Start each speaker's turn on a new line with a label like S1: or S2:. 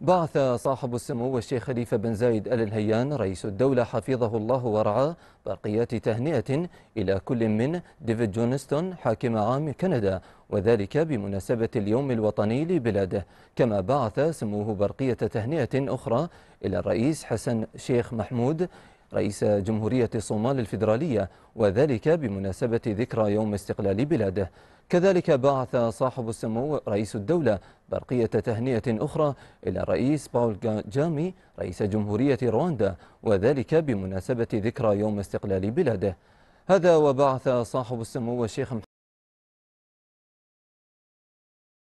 S1: بعث صاحب السمو الشيخ خليفة بن زايد آل الهيان رئيس الدولة حفظه الله ورعاه برقيات تهنئة إلى كل من ديفيد جونستون حاكم عام كندا وذلك بمناسبة اليوم الوطني لبلاده كما بعث سموه برقية تهنئة أخرى إلى الرئيس حسن شيخ محمود رئيس جمهورية الصومال الفيدرالية وذلك بمناسبة ذكرى يوم استقلال بلاده كذلك بعث صاحب السمو رئيس الدولة برقية تهنئة أخرى إلى الرئيس باول جامي رئيس جمهورية رواندا وذلك بمناسبة ذكرى يوم استقلال بلاده هذا وبعث صاحب السمو الشيخ